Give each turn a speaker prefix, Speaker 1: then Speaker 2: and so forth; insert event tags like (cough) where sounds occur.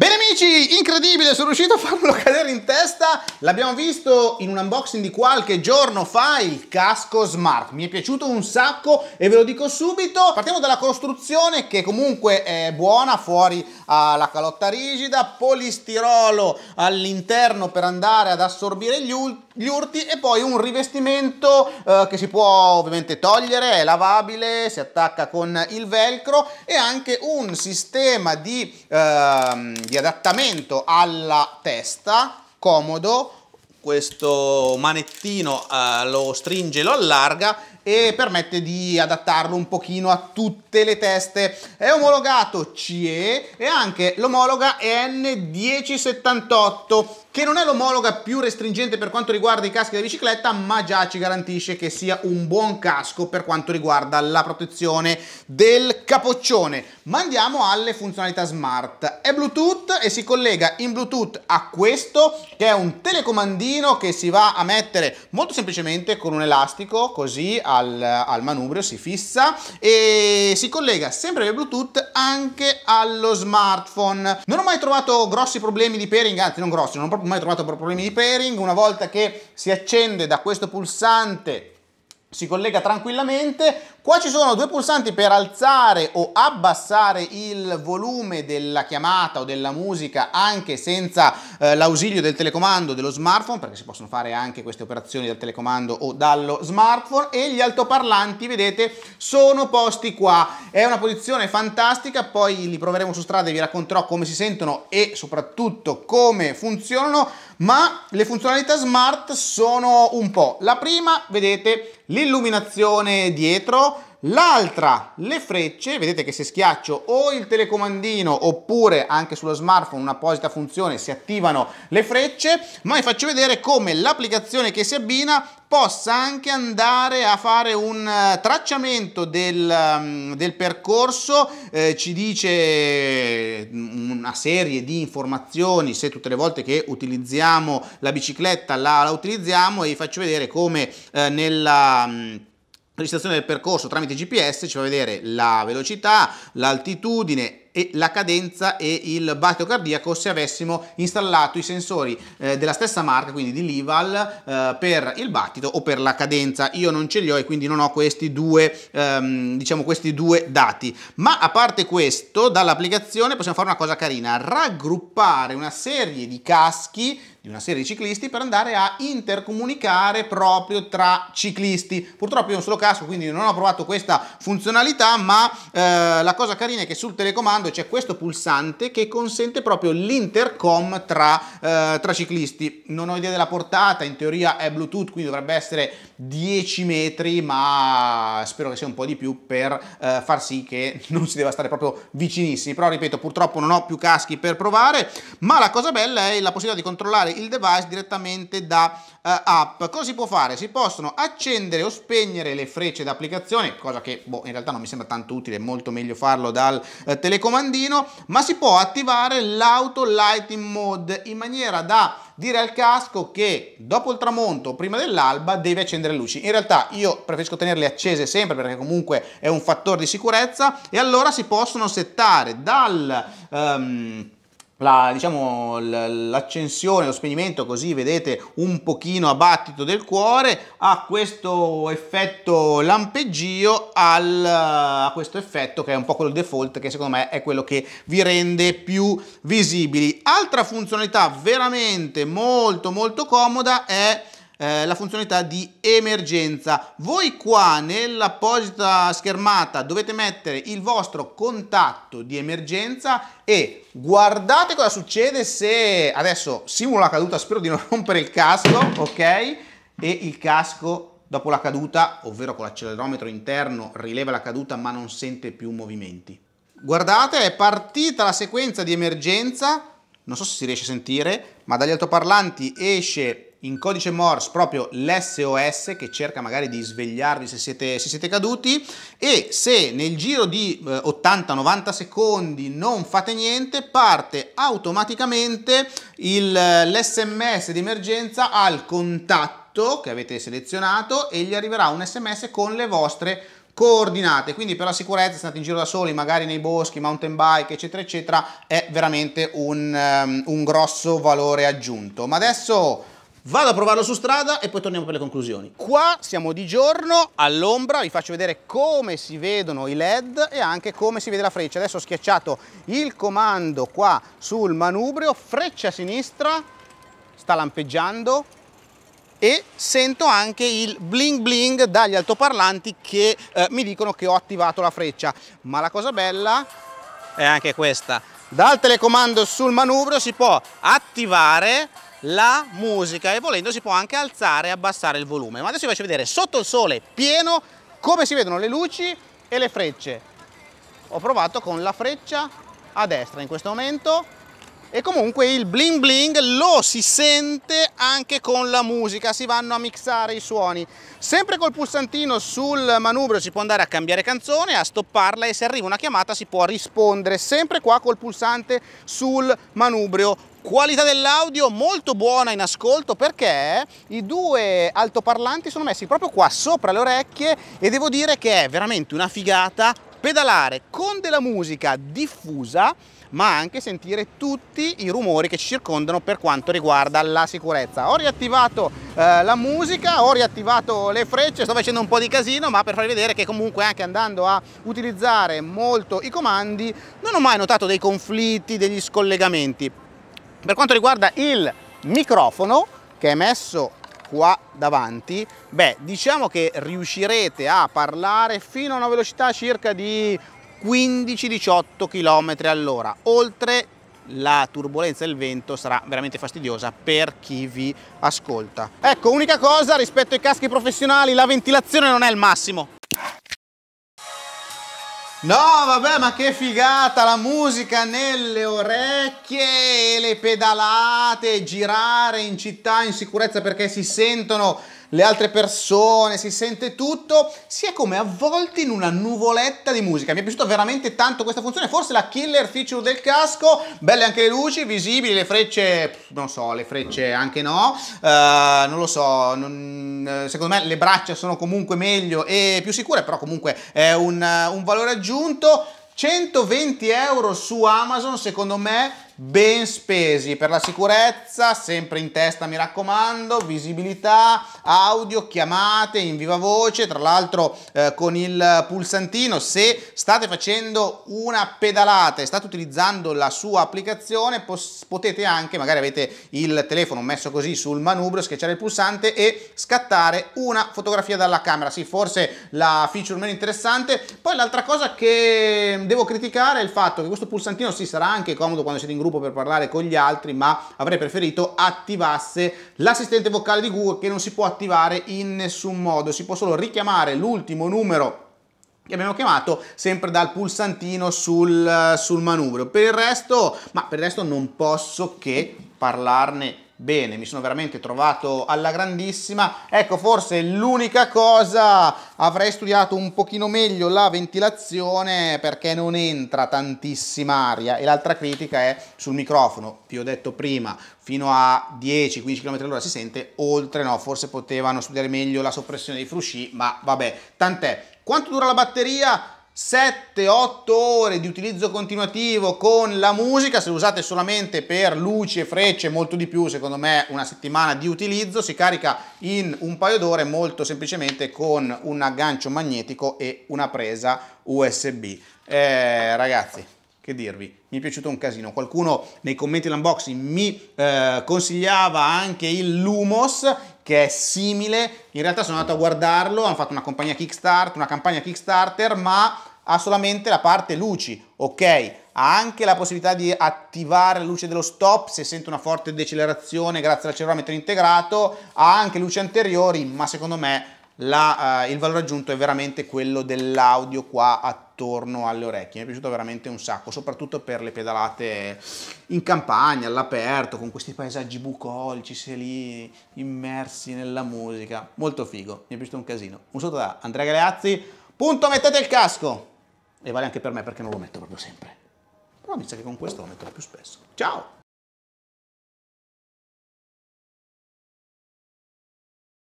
Speaker 1: Biri amici, incredibile, sono riuscito a farlo (laughs) cadere in testa. L'abbiamo visto in un unboxing di qualche giorno fa, il casco smart. Mi è piaciuto un sacco e ve lo dico subito. Partiamo dalla costruzione che comunque è buona, fuori ha calotta rigida, polistirolo all'interno per andare ad assorbire gli, gli urti e poi un rivestimento eh, che si può ovviamente togliere, è lavabile, si attacca con il velcro e anche un sistema di, eh, di adattamento adattamento alla testa, comodo, questo manettino eh, lo stringe, lo allarga e permette di adattarlo un pochino a tutte le teste. È omologato CE e anche l'omologa EN1078 che non è l'omologa più restringente per quanto riguarda i caschi da bicicletta, ma già ci garantisce che sia un buon casco per quanto riguarda la protezione del capoccione. Ma andiamo alle funzionalità smart. È Bluetooth e si collega in Bluetooth a questo, che è un telecomandino che si va a mettere molto semplicemente con un elastico, così al, al manubrio si fissa, e si collega sempre via Bluetooth anche allo smartphone. Non ho mai trovato grossi problemi di pairing, anzi non grossi, non proprio mai trovato problemi di pairing, una volta che si accende da questo pulsante si collega tranquillamente, Qua ci sono due pulsanti per alzare o abbassare il volume della chiamata o della musica anche senza eh, l'ausilio del telecomando dello smartphone, perché si possono fare anche queste operazioni dal telecomando o dallo smartphone e gli altoparlanti, vedete, sono posti qua. È una posizione fantastica, poi li proveremo su strada e vi racconterò come si sentono e soprattutto come funzionano, ma le funzionalità smart sono un po'. La prima, vedete, l'illuminazione dietro, L'altra, le frecce, vedete che se schiaccio o il telecomandino oppure anche sullo smartphone un'apposita funzione si attivano le frecce, ma vi faccio vedere come l'applicazione che si abbina possa anche andare a fare un eh, tracciamento del, ehm, del percorso, eh, ci dice mm, una serie di informazioni se tutte le volte che utilizziamo la bicicletta la, la utilizziamo e vi faccio vedere come eh, nella mm, registrazione del percorso tramite GPS ci fa vedere la velocità, l'altitudine e la cadenza e il battito cardiaco se avessimo installato i sensori eh, della stessa marca, quindi di Lival, eh, per il battito o per la cadenza. Io non ce li ho e quindi non ho questi due, ehm, diciamo questi due dati. Ma a parte questo, dall'applicazione possiamo fare una cosa carina, raggruppare una serie di caschi di una serie di ciclisti per andare a intercomunicare proprio tra ciclisti. Purtroppo io ho un solo casco, quindi non ho provato questa funzionalità, ma eh, la cosa carina è che sul telecomando lato c'è questo pulsante che consente proprio l'intercom tra, eh, tra ciclisti. Non ho idea della portata, in teoria è Bluetooth, quindi dovrebbe essere 10 metri, ma spero che sia un po' di più per eh, far sì che (laughs) non si debba stare proprio vicinissimi. Però ripeto, purtroppo non ho più caschi per provare, ma la cosa bella è la possibilità di controllare il device direttamente da eh, app. Cosa si può fare? Si possono accendere o spegnere le frecce d'applicazione, cosa che boh, in realtà non mi sembra tanto utile, molto meglio farlo dal eh, telecomando comandino, ma si può attivare l'auto lighting mode in maniera da dire al casco che dopo il tramonto, prima dell'alba, deve accendere le luci. In realtà io preferisco tenerle accese sempre perché comunque è un fattore di sicurezza e allora si possono settare dal... Um, la, diciamo, l'accensione, lo spegnimento, così vedete un pochino a battito del cuore, ha questo effetto lampeggio, al, a questo effetto che è un po' quello default che secondo me è quello che vi rende più visibili. Altra funzionalità veramente molto molto comoda è eh, la funzionalità di emergenza. Voi qua nell'apposita schermata dovete mettere il vostro contatto di emergenza e guardate cosa succede se adesso simulo la caduta, spero di non (laughs) rompere il casco, ok? E il casco dopo la caduta, ovvero con l'accelerometro interno, rileva la caduta ma non sente più movimenti. Guardate, è partita la sequenza di emergenza, non so se si riesce a sentire, ma dagli altoparlanti esce in codice Morse proprio l'SOS che cerca magari di svegliarvi se siete, se siete caduti e se nel giro di 80-90 eh, secondi non fate niente parte automaticamente il, eh, l'SMS di emergenza al contatto che avete selezionato e gli arriverà un sms con le vostre coordinate quindi per la sicurezza se andate in giro da soli magari nei boschi mountain bike eccetera eccetera è veramente un, um, un grosso valore aggiunto ma adesso Vado a provarlo su strada e poi torniamo per le conclusioni. Qua siamo di giorno, all'ombra, vi faccio vedere come si vedono i led e anche come si vede la freccia. Adesso ho schiacciato il comando qua sul manubrio, freccia a sinistra, sta lampeggiando, e sento anche il bling bling dagli altoparlanti che eh, mi dicono che ho attivato la freccia. Ma la cosa bella è anche questa. Dal telecomando sul manubrio si può attivare la musica e volendo si può anche alzare e abbassare il volume. Ma adesso vi faccio vedere sotto il sole pieno come si vedono le luci e le frecce. Ho provato con la freccia a destra in questo momento e comunque il bling bling lo si sente anche con la musica, si vanno a mixare i suoni. Sempre col pulsantino sul manubrio si può andare a cambiare canzone, a stopparla e se arriva una chiamata si può rispondere, sempre qua col pulsante sul manubrio. Qualità dell'audio molto buona in ascolto perché i due altoparlanti sono messi proprio qua sopra le orecchie e devo dire che è veramente una figata pedalare con della musica diffusa ma anche sentire tutti i rumori che ci circondano per quanto riguarda la sicurezza. Ho riattivato eh, la musica, ho riattivato le frecce, sto facendo un po' di casino, ma per farvi vedere che comunque anche andando a utilizzare molto i comandi non ho mai notato dei conflitti, degli scollegamenti. Per quanto riguarda il microfono, che è messo qua davanti, beh diciamo che riuscirete a parlare fino a una velocità circa di 15-18 km all'ora, oltre la turbolenza e il vento sarà veramente fastidiosa per chi vi ascolta. Ecco, unica cosa rispetto ai caschi professionali, la ventilazione non è il massimo, No, vabbè, ma che figata la musica nelle orecchie, e le pedalate, girare in città in sicurezza perché si sentono le altre persone, si sente tutto, si è come avvolti in una nuvoletta di musica. Mi è piaciuta veramente tanto questa funzione, forse la killer feature del casco, belle anche le luci, visibili, le frecce, non so, le frecce anche no, uh, non lo so, non, eh, secondo me le braccia sono comunque meglio e più sicure, però comunque è un, un valore aggiunto. 120 euro su Amazon secondo me ben spesi per la sicurezza, sempre in testa mi raccomando, visibilità, audio, chiamate in viva voce, tra l'altro eh, con il pulsantino se state facendo una pedalata e state utilizzando la sua applicazione potete anche, magari avete il telefono messo così sul manubrio, schiacciare il pulsante e scattare una fotografia dalla camera, sì forse la feature meno interessante, poi l'altra cosa che devo criticare è il fatto che questo pulsantino si sì, sarà anche comodo quando siete in gruppo gruppo per parlare con gli altri, ma avrei preferito attivasse l'assistente vocale di Google che non si può attivare in nessun modo, si può solo richiamare l'ultimo numero che abbiamo chiamato sempre dal pulsantino sul, sul manubrio. Per il resto, ma per il resto non posso che parlarne bene, mi sono veramente trovato alla grandissima. Ecco, forse l'unica cosa avrei studiato un pochino meglio la ventilazione perché non entra tantissima aria e l'altra critica è sul microfono. Vi ho detto prima, fino a 10-15 km all'ora si sente, oltre no, forse potevano studiare meglio la soppressione dei frusci, ma vabbè, tant'è. Quanto dura la batteria? 7-8 ore di utilizzo continuativo con la musica, se usate solamente per luci e frecce molto di più, secondo me una settimana di utilizzo, si carica in un paio d'ore molto semplicemente con un aggancio magnetico e una presa USB. Eh, ragazzi, che dirvi, mi è piaciuto un casino. Qualcuno nei commenti dell'unboxing mi eh, consigliava anche il Lumos, che è simile. In realtà sono andato a guardarlo, hanno fatto una, kickstart, una campagna Kickstarter, ma ha solamente la parte luci, ok? Ha anche la possibilità di attivare la luce dello stop se sente una forte decelerazione grazie all'accelerometro integrato, ha anche luci anteriori, ma secondo me la, eh, il valore aggiunto è veramente quello dell'audio qua attivo attorno alle orecchie, mi è piaciuto veramente un sacco, soprattutto per le pedalate in campagna, all'aperto, con questi paesaggi bucolici, sei lì immersi nella musica, molto figo, mi è piaciuto un casino. Un saluto da Andrea Galeazzi, punto mettete il casco! E vale anche per me perché non lo metto proprio sempre. Però mi sa che con questo lo metterò più spesso. Ciao!